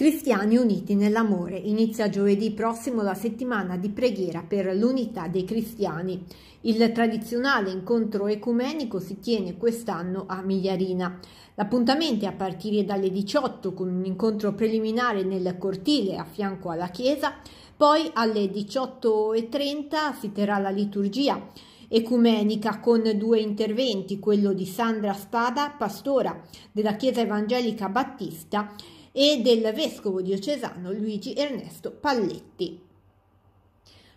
Cristiani uniti nell'amore. Inizia giovedì prossimo la settimana di preghiera per l'unità dei cristiani. Il tradizionale incontro ecumenico si tiene quest'anno a Migliarina. L'appuntamento è a partire dalle 18 con un incontro preliminare nel cortile a fianco alla chiesa, poi alle 18.30 si terrà la liturgia ecumenica con due interventi, quello di Sandra Spada, pastora della Chiesa Evangelica Battista, e del vescovo diocesano Luigi Ernesto Palletti.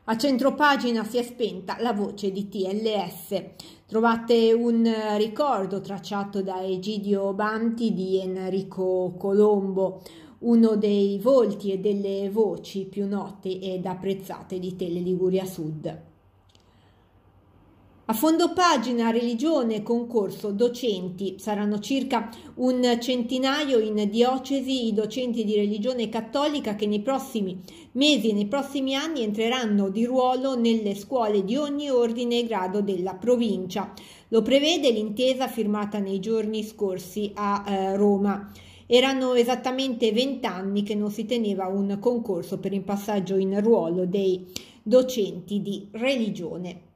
A centropagina si è spenta la voce di TLS. Trovate un ricordo tracciato da Egidio Banti di Enrico Colombo, uno dei volti e delle voci più note ed apprezzate di Tele Liguria Sud. A fondo pagina religione concorso docenti, saranno circa un centinaio in diocesi i docenti di religione cattolica che nei prossimi mesi e nei prossimi anni entreranno di ruolo nelle scuole di ogni ordine e grado della provincia. Lo prevede l'intesa firmata nei giorni scorsi a eh, Roma. Erano esattamente vent'anni che non si teneva un concorso per il passaggio in ruolo dei docenti di religione.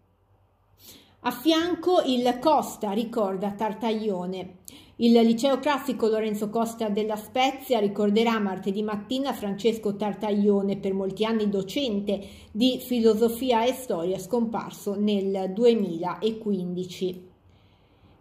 A fianco il Costa, ricorda Tartaglione. Il liceo classico Lorenzo Costa della Spezia ricorderà martedì mattina Francesco Tartaglione, per molti anni docente di filosofia e storia, scomparso nel 2015.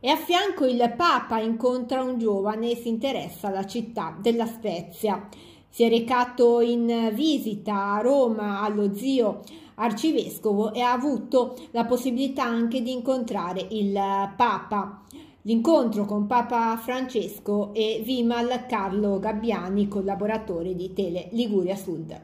E a fianco il Papa incontra un giovane e si interessa alla città della Spezia. Si è recato in visita a Roma allo zio arcivescovo e ha avuto la possibilità anche di incontrare il eh, Papa. L'incontro con Papa Francesco e Vimal Carlo Gabbiani, collaboratore di Tele Liguria Sud.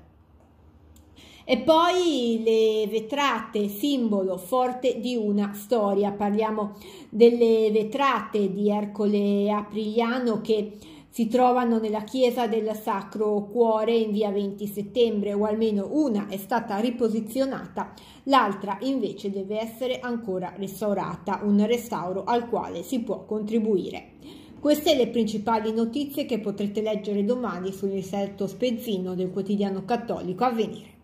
E poi le vetrate, simbolo forte di una storia. Parliamo delle vetrate di Ercole Aprigliano che si trovano nella chiesa del Sacro Cuore in via 20 settembre o almeno una è stata riposizionata, l'altra invece deve essere ancora restaurata, un restauro al quale si può contribuire. Queste le principali notizie che potrete leggere domani sul risetto spezzino del quotidiano cattolico Avvenire.